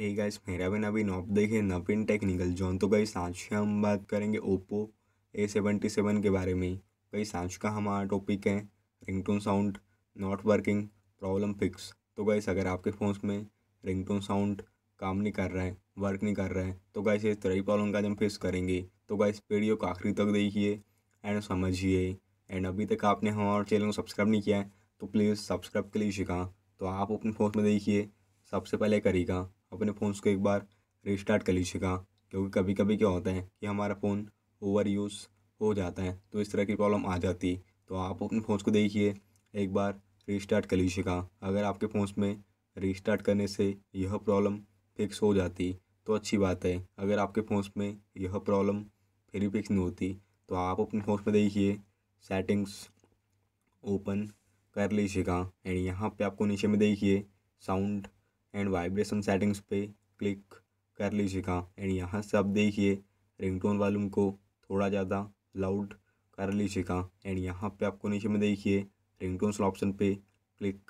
हे hey guys मेरा भी नवीन op देखिए नवीन टेक्निकल जोन तो गई से हम बात करेंगे ओप्पो ए सेवेंटी सेवन के बारे में गई साँच का हमारा टॉपिक है ringtone sound not working problem fix तो गाइस अगर आपके फ़ोन में रिंगटोन साउंड काम नहीं कर रहा है वर्क नहीं कर रहा है तो गाइस इस तरह की प्रॉब्लम का हम फेस करेंगे तो गाइस वीडियो को आखिरी तक देखिए एंड समझिए एंड अभी तक आपने हमारे चैनल को सब्सक्राइब नहीं किया है तो प्लीज़ सब्सक्राइब के लिए शिका तो आप अपने फ़ोन में देखिए सबसे पहले करेगा अपने फ़ोन को एक बार रिस्टार्ट कर लीजिएगा क्योंकि कभी कभी क्या होता है कि हमारा फ़ोन ओवर यूज़ हो जाता है तो इस तरह की प्रॉब्लम आ जाती तो आप अपने फ़ोन को देखिए एक बार रिस्टार्ट कर लीजिएगा अगर आपके फ़ोन में रिस्टार्ट करने से यह प्रॉब्लम फिक्स हो जाती तो अच्छी बात है अगर आपके फ़ोन में यह प्रॉब्लम फिर भी फिक्स नहीं होती तो आप अपने फ़ोन में देखिए सेटिंग्स ओपन कर लीजिएगा एंड यहाँ पे आपको नीचे में देखिए साउंड एंड वाइब्रेशन सेटिंग्स पे क्लिक कर लीजिएगा एंड यहाँ से आप देखिए रिंगटोन वॉल्यूम को थोड़ा ज़्यादा लाउड कर लीजिएगा एंड यहाँ पे आपको नीचे में देखिए टोन ऑप्शन पे क्लिक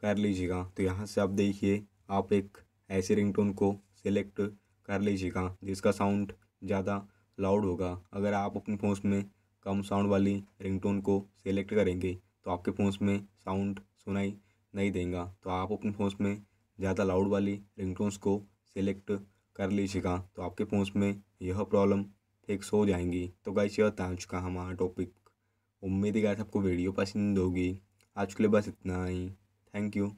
कर लीजिएगा तो यहाँ से आप देखिए आप एक ऐसे रिंगटोन को सिलेक्ट कर लीजिएगा जिसका साउंड ज़्यादा लाउड होगा अगर आप अपने फोन में कम साउंड वाली रिंगटोन को सिलेक्ट करेंगे तो आपके फोन में साउंड सुनाई नहीं देगा तो आप अपने फोन में ज़्यादा लाउड वाली रिंगटोन्स को सिलेक्ट कर लीजिएगा तो आपके फ़ोन में यह प्रॉब्लम फिक्स हो जाएंगी तो गाइस यह था चुका हमारा टॉपिक उम्मीद है गाइस आपको वीडियो पसंद होगी आज के लिए बस इतना ही थैंक यू